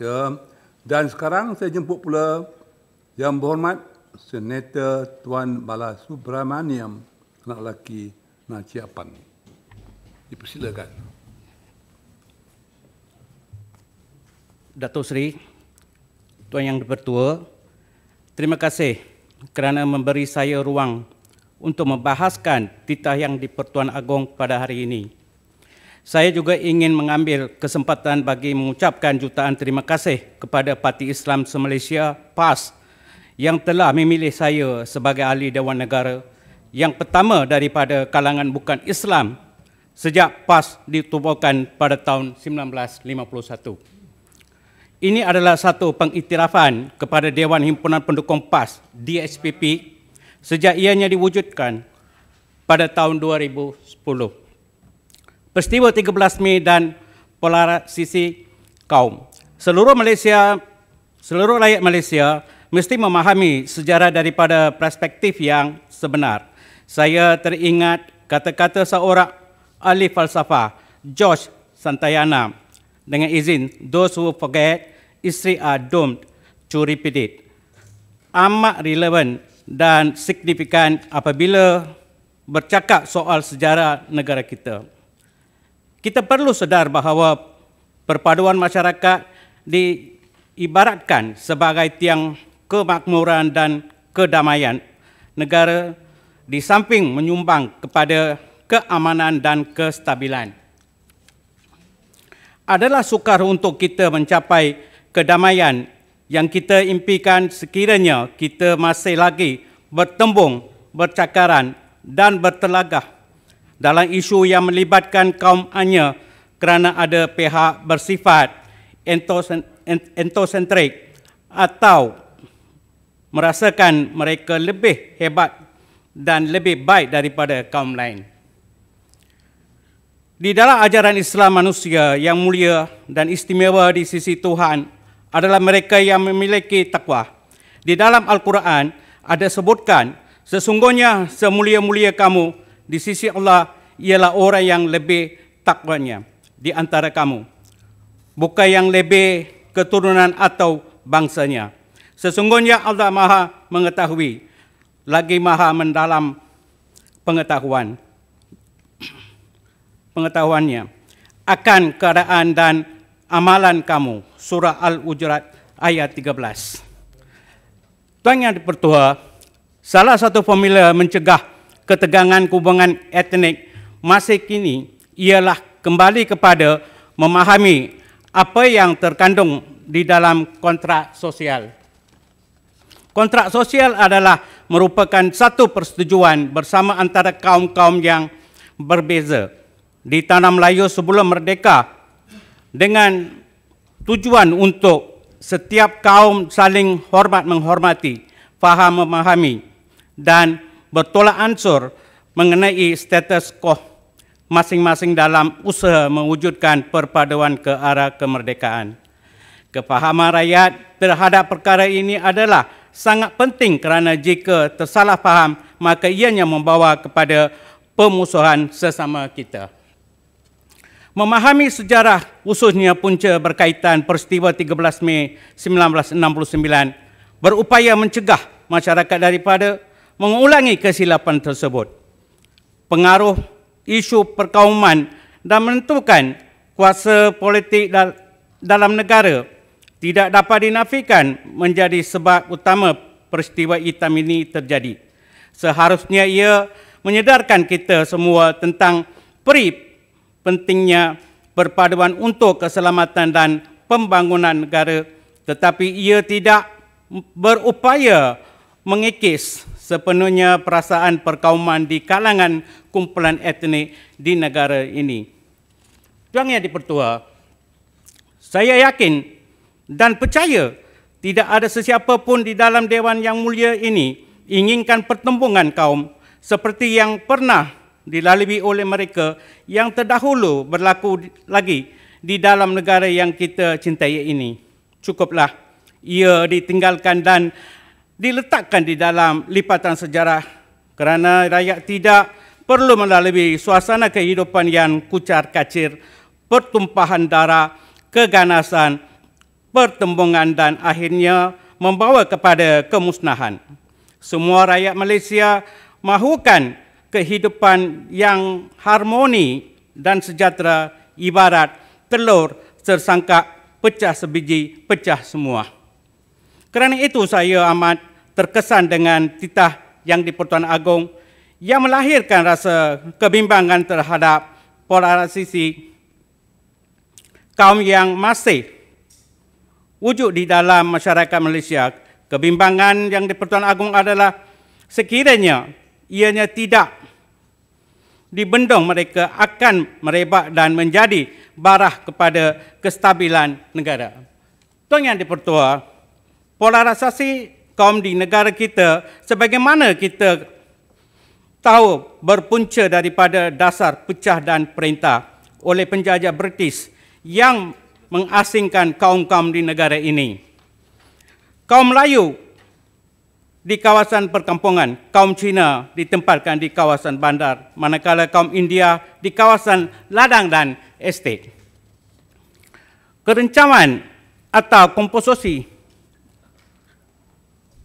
Ya. Dan sekarang saya jemput pula yang berhormat Senator Tuan Bala Subramaniam anak lelaki Naciapan. Dipersilakan. Dato' Sri, Tuan Yang Dipertua, terima kasih kerana memberi saya ruang untuk membahaskan titah yang di Pertuan Agong pada hari ini. Saya juga ingin mengambil kesempatan bagi mengucapkan jutaan terima kasih kepada Parti Islam Semalaysia PAS yang telah memilih saya sebagai ahli Dewan Negara yang pertama daripada kalangan bukan Islam sejak PAS ditubuhkan pada tahun 1951. Ini adalah satu pengiktirafan kepada Dewan Himpunan Pendukung PAS DSPP sejak ianya diwujudkan pada tahun 2010 peristiwa 13 Mei dan polarisasi kaum. Seluruh Malaysia, seluruh rakyat Malaysia mesti memahami sejarah daripada perspektif yang sebenar. Saya teringat kata-kata seorang ahli falsafah, George Santayana. Dengan izin, those who forget, history are doomed to repeat it. Amat relevan dan signifikan apabila bercakap soal sejarah negara kita kita perlu sedar bahawa perpaduan masyarakat diibaratkan sebagai tiang kemakmuran dan kedamaian negara di samping menyumbang kepada keamanan dan kestabilan. Adalah sukar untuk kita mencapai kedamaian yang kita impikan sekiranya kita masih lagi bertembung, bercakaran dan bertelagah dalam isu yang melibatkan kaum anya kerana ada pihak bersifat entosentrik atau merasakan mereka lebih hebat dan lebih baik daripada kaum lain. Di dalam ajaran Islam manusia yang mulia dan istimewa di sisi Tuhan adalah mereka yang memiliki takwa. Di dalam Al-Quran ada sebutkan, sesungguhnya semulia-mulia kamu di sisi Allah ialah orang yang lebih takwanya di antara kamu. Bukan yang lebih keturunan atau bangsanya. Sesungguhnya Allah maha mengetahui, lagi maha mendalam pengetahuan pengetahuannya akan keadaan dan amalan kamu. Surah Al-Ujurat ayat 13. Tuan yang dipertua, salah satu formula mencegah ketegangan hubungan etnik masa kini ialah kembali kepada memahami apa yang terkandung di dalam kontrak sosial. Kontrak sosial adalah merupakan satu persetujuan bersama antara kaum-kaum yang berbeza di tanah Melayu sebelum merdeka dengan tujuan untuk setiap kaum saling hormat menghormati, faham memahami dan bertolak ansur mengenai status quo masing-masing dalam usaha mewujudkan perpaduan ke arah kemerdekaan. Kepahaman rakyat terhadap perkara ini adalah sangat penting kerana jika tersalah faham, maka ianya membawa kepada pemusuhan sesama kita. Memahami sejarah khususnya punca berkaitan peristiwa 13 Mei 1969 berupaya mencegah masyarakat daripada mengulangi kesilapan tersebut. Pengaruh isu perkauman dan menentukan kuasa politik dalam negara tidak dapat dinafikan menjadi sebab utama peristiwa hitam ini terjadi. Seharusnya ia menyedarkan kita semua tentang peri pentingnya perpaduan untuk keselamatan dan pembangunan negara tetapi ia tidak berupaya mengikis sepenuhnya perasaan perkauman di kalangan kumpulan etnik di negara ini. Tuan Yang Dipertua, saya yakin dan percaya tidak ada sesiapa pun di dalam Dewan Yang Mulia ini inginkan pertembungan kaum seperti yang pernah dilalui oleh mereka yang terdahulu berlaku lagi di dalam negara yang kita cintai ini. Cukuplah ia ditinggalkan dan diletakkan di dalam lipatan sejarah kerana rakyat tidak perlu melalui suasana kehidupan yang kucar kacir, pertumpahan darah, keganasan, pertembungan dan akhirnya membawa kepada kemusnahan. Semua rakyat Malaysia mahukan kehidupan yang harmoni dan sejahtera ibarat telur tersangkak pecah sebiji, pecah semua. Kerana itu saya amat terkesan dengan titah yang di-Pertuan Agong yang melahirkan rasa kebimbangan terhadap polarisasi kaum yang masih wujud di dalam masyarakat Malaysia. Kebimbangan yang di-Pertuan Agong adalah sekiranya ianya tidak dibendung mereka akan merebak dan menjadi barah kepada kestabilan negara. Tuan Yang di-Pertua, polarisasi kaum di negara kita sebagaimana kita tahu berpunca daripada dasar pecah dan perintah oleh penjajah British yang mengasingkan kaum-kaum di negara ini. Kaum Melayu di kawasan perkampungan, kaum Cina ditempatkan di kawasan bandar, manakala kaum India di kawasan ladang dan estate. Kerencaman atau komposisi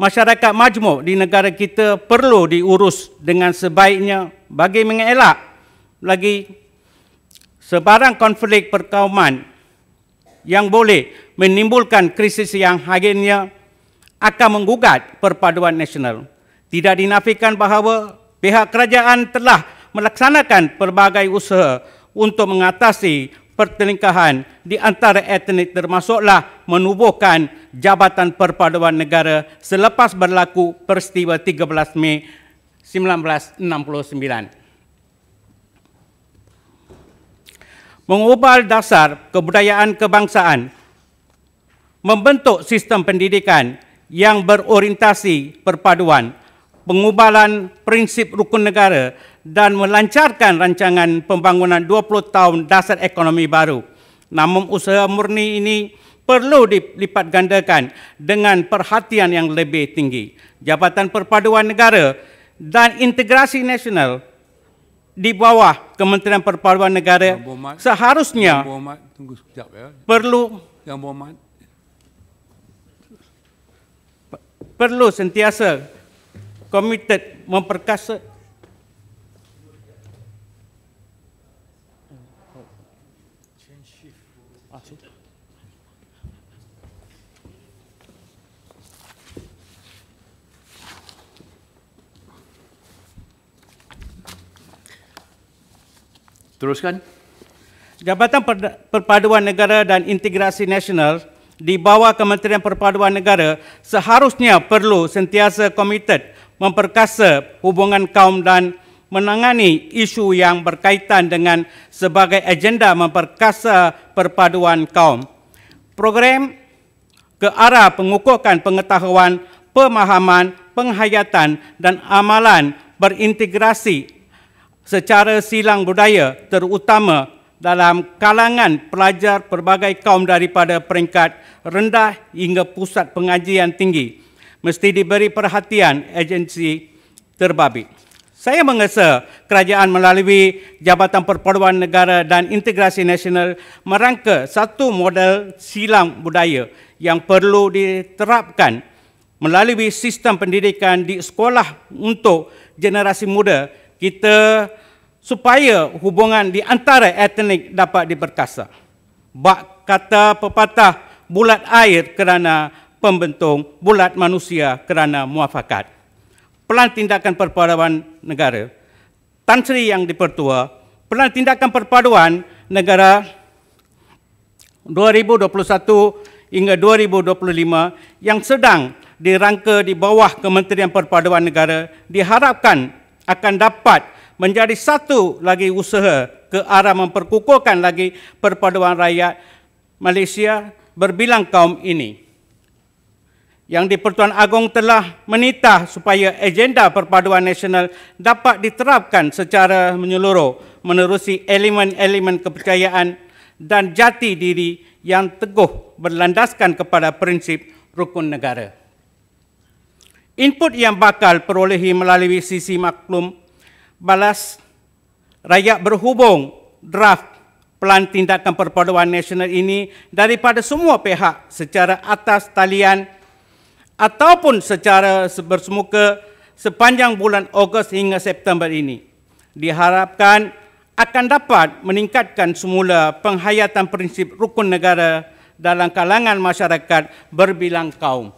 masyarakat majmuk di negara kita perlu diurus dengan sebaiknya bagi mengelak lagi sebarang konflik perkauman yang boleh menimbulkan krisis yang akhirnya akan menggugat perpaduan nasional. Tidak dinafikan bahawa pihak kerajaan telah melaksanakan pelbagai usaha untuk mengatasi pertelingkahan di antara etnik termasuklah menubuhkan Jabatan Perpaduan Negara selepas berlaku peristiwa 13 Mei 1969. Mengubal dasar kebudayaan kebangsaan membentuk sistem pendidikan yang berorientasi perpaduan pengubalan prinsip rukun negara dan melancarkan rancangan pembangunan 20 tahun dasar ekonomi baru. Namun usaha murni ini perlu dilipat gandakan dengan perhatian yang lebih tinggi. Jabatan Perpaduan Negara dan Integrasi Nasional di bawah Kementerian Perpaduan Negara yang seharusnya yang tunggu ya. perlu yang perlu sentiasa Committed memperkasa Teruskan. Jabatan Perpaduan Negara dan Integrasi Nasional di bawah Kementerian Perpaduan Negara seharusnya perlu sentiasa komited memperkasa hubungan kaum dan menangani isu yang berkaitan dengan sebagai agenda memperkasa perpaduan kaum. Program ke arah pengukuhkan pengetahuan, pemahaman, penghayatan dan amalan berintegrasi secara silang budaya terutama dalam kalangan pelajar berbagai kaum daripada peringkat rendah hingga pusat pengajian tinggi mesti diberi perhatian agensi terbabit. Saya mengesa kerajaan melalui Jabatan Perpaduan Negara dan Integrasi Nasional merangka satu model silang budaya yang perlu diterapkan melalui sistem pendidikan di sekolah untuk generasi muda kita supaya hubungan di antara etnik dapat diperkasa. Bak kata pepatah bulat air kerana pembentung, bulat manusia kerana muafakat. Pelan tindakan perpaduan negara. Tan Sri Yang Dipertua, Pelan Tindakan Perpaduan Negara 2021 hingga 2025 yang sedang dirangka di bawah Kementerian Perpaduan Negara diharapkan akan dapat menjadi satu lagi usaha ke arah memperkukuhkan lagi perpaduan rakyat Malaysia berbilang kaum ini. Yang di-Pertuan Agong telah menitah supaya agenda perpaduan nasional dapat diterapkan secara menyeluruh menerusi elemen-elemen kepercayaan dan jati diri yang teguh berlandaskan kepada prinsip rukun negara. Input yang bakal perolehi melalui sisi maklum balas rakyat berhubung draft pelan tindakan perpaduan nasional ini daripada semua pihak secara atas talian ataupun secara bersemuka sepanjang bulan Ogos hingga September ini. Diharapkan akan dapat meningkatkan semula penghayatan prinsip rukun negara dalam kalangan masyarakat berbilang kaum.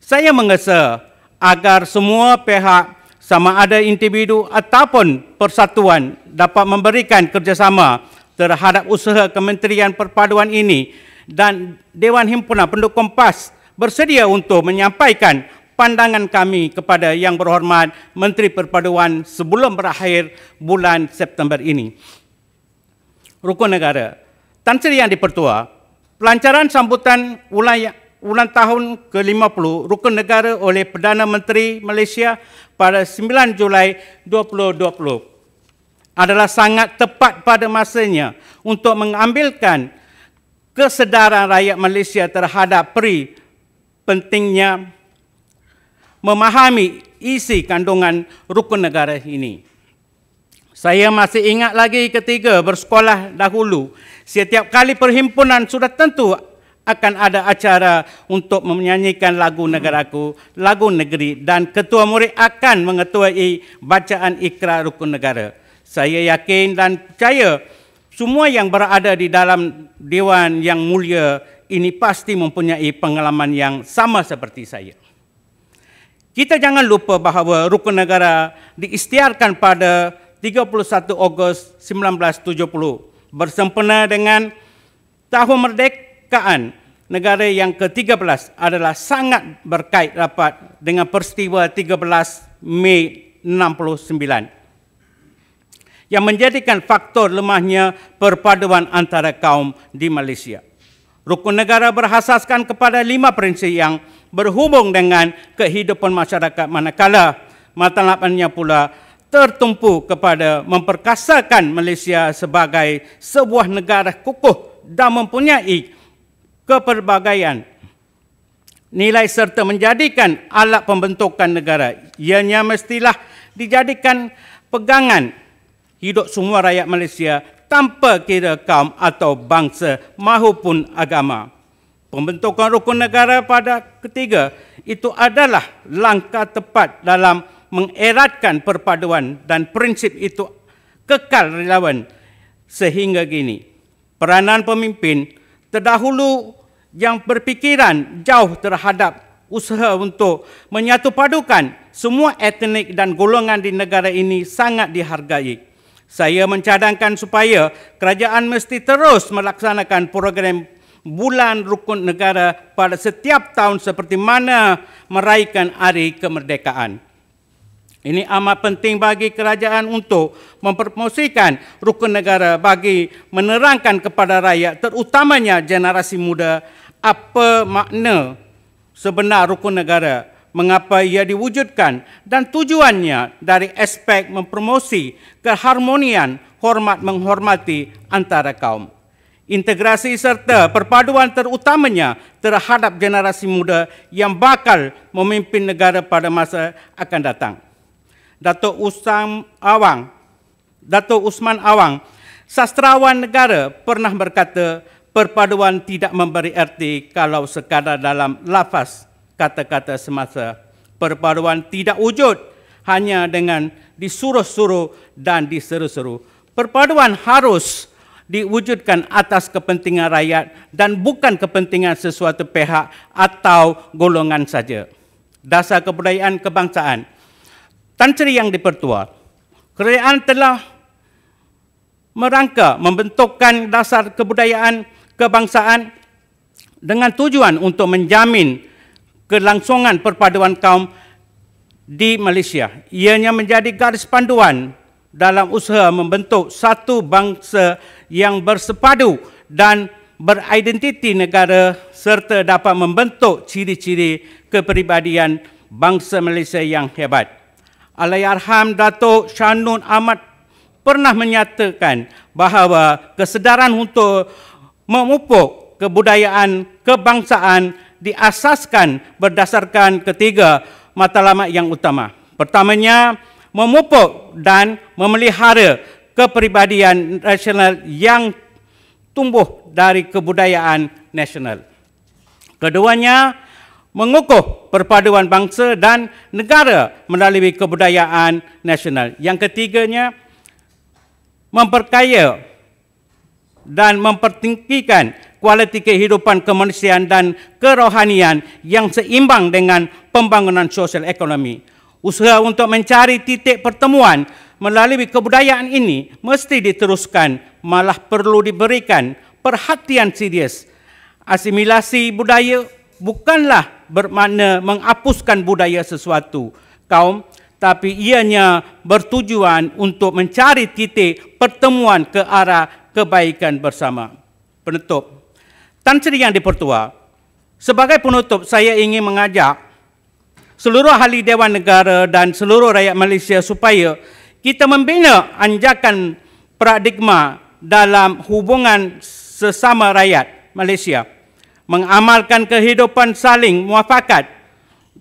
Saya mengesah agar semua pihak sama ada individu ataupun persatuan dapat memberikan kerjasama terhadap usaha Kementerian Perpaduan ini dan Dewan Himpunan Pendukung PAS bersedia untuk menyampaikan pandangan kami kepada Yang Berhormat Menteri Perpaduan sebelum berakhir bulan September ini. Rukun Negara, Tan Sri Yang Dipertua, pelancaran sambutan ulang, ulang tahun ke-50 Rukun Negara oleh Perdana Menteri Malaysia pada 9 Julai 2020 adalah sangat tepat pada masanya untuk mengambilkan kesedaran rakyat Malaysia terhadap peri pentingnya memahami isi kandungan rukun negara ini. Saya masih ingat lagi ketika bersekolah dahulu, setiap kali perhimpunan sudah tentu akan ada acara untuk menyanyikan lagu negaraku, lagu negeri dan ketua murid akan mengetuai bacaan ikrar rukun negara. Saya yakin dan percaya semua yang berada di dalam dewan yang mulia ini pasti mempunyai pengalaman yang sama seperti saya. Kita jangan lupa bahawa rukun negara diistiarkan pada 31 Ogos 1970 bersempena dengan tahun merdeka kaan negara yang ke-13 adalah sangat berkait rapat dengan peristiwa 13 Mei 69 yang menjadikan faktor lemahnya perpaduan antara kaum di Malaysia. Rukun negara berhasaskan kepada lima prinsip yang berhubung dengan kehidupan masyarakat manakala matlamatnya pula tertumpu kepada memperkasakan Malaysia sebagai sebuah negara kukuh dan mempunyai Keperbagaian nilai serta menjadikan alat pembentukan negara. Ianya mestilah dijadikan pegangan hidup semua rakyat Malaysia tanpa kira kaum atau bangsa mahupun agama. Pembentukan rukun negara pada ketiga itu adalah langkah tepat dalam mengeratkan perpaduan dan prinsip itu kekal relawan sehingga kini. Peranan pemimpin terdahulu yang berpikiran jauh terhadap usaha untuk menyatupadukan semua etnik dan golongan di negara ini sangat dihargai. Saya mencadangkan supaya kerajaan mesti terus melaksanakan program Bulan Rukun Negara pada setiap tahun seperti mana meraihkan hari kemerdekaan. Ini amat penting bagi kerajaan untuk mempromosikan rukun negara bagi menerangkan kepada rakyat terutamanya generasi muda apa makna sebenar rukun negara, mengapa ia diwujudkan dan tujuannya dari aspek mempromosi keharmonian hormat menghormati antara kaum. Integrasi serta perpaduan terutamanya terhadap generasi muda yang bakal memimpin negara pada masa akan datang. Datuk Usam Awang, Datuk Usman Awang, sastrawan negara pernah berkata, perpaduan tidak memberi erti kalau sekadar dalam lafaz kata-kata semasa. Perpaduan tidak wujud hanya dengan disuruh-suruh dan diseru-seru. Perpaduan harus diwujudkan atas kepentingan rakyat dan bukan kepentingan sesuatu pihak atau golongan saja. Dasar kebudayaan kebangsaan tantri yang dipertua, Kerajaan telah merangka membentukkan dasar kebudayaan kebangsaan dengan tujuan untuk menjamin kelangsungan perpaduan kaum di Malaysia. Ianya menjadi garis panduan dalam usaha membentuk satu bangsa yang bersepadu dan beridentiti negara serta dapat membentuk ciri-ciri kepribadian bangsa Malaysia yang hebat. Alayarham Datuk Shanun Ahmad pernah menyatakan bahawa kesedaran untuk memupuk kebudayaan kebangsaan diasaskan berdasarkan ketiga matlamat yang utama. Pertamanya, memupuk dan memelihara kepribadian nasional yang tumbuh dari kebudayaan nasional. Keduanya, mengukuh perpaduan bangsa dan negara melalui kebudayaan nasional. Yang ketiganya, memperkaya dan mempertinggikan kualiti kehidupan kemanusiaan dan kerohanian yang seimbang dengan pembangunan sosial ekonomi. Usaha untuk mencari titik pertemuan melalui kebudayaan ini mesti diteruskan malah perlu diberikan perhatian serius. Asimilasi budaya bukanlah bermakna menghapuskan budaya sesuatu kaum tapi ianya bertujuan untuk mencari titik pertemuan ke arah kebaikan bersama. Penutup. Tan Sri Yang Dipertua, sebagai penutup saya ingin mengajak seluruh ahli Dewan Negara dan seluruh rakyat Malaysia supaya kita membina anjakan paradigma dalam hubungan sesama rakyat Malaysia mengamalkan kehidupan saling muafakat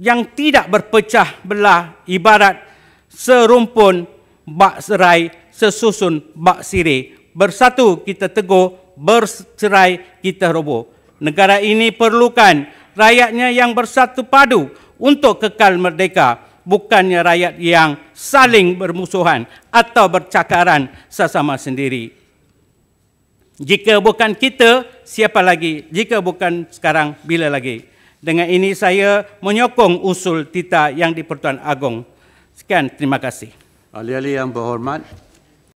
yang tidak berpecah belah ibarat serumpun bak serai, sesusun bak sirih. Bersatu kita teguh, bercerai kita roboh. Negara ini perlukan rakyatnya yang bersatu padu untuk kekal merdeka. Bukannya rakyat yang saling bermusuhan atau bercakaran sesama sendiri. Jika bukan kita, siapa lagi? Jika bukan sekarang, bila lagi? Dengan ini saya menyokong usul tita yang di Pertuan Agong. Sekian, terima kasih. Ahli-ahli yang berhormat,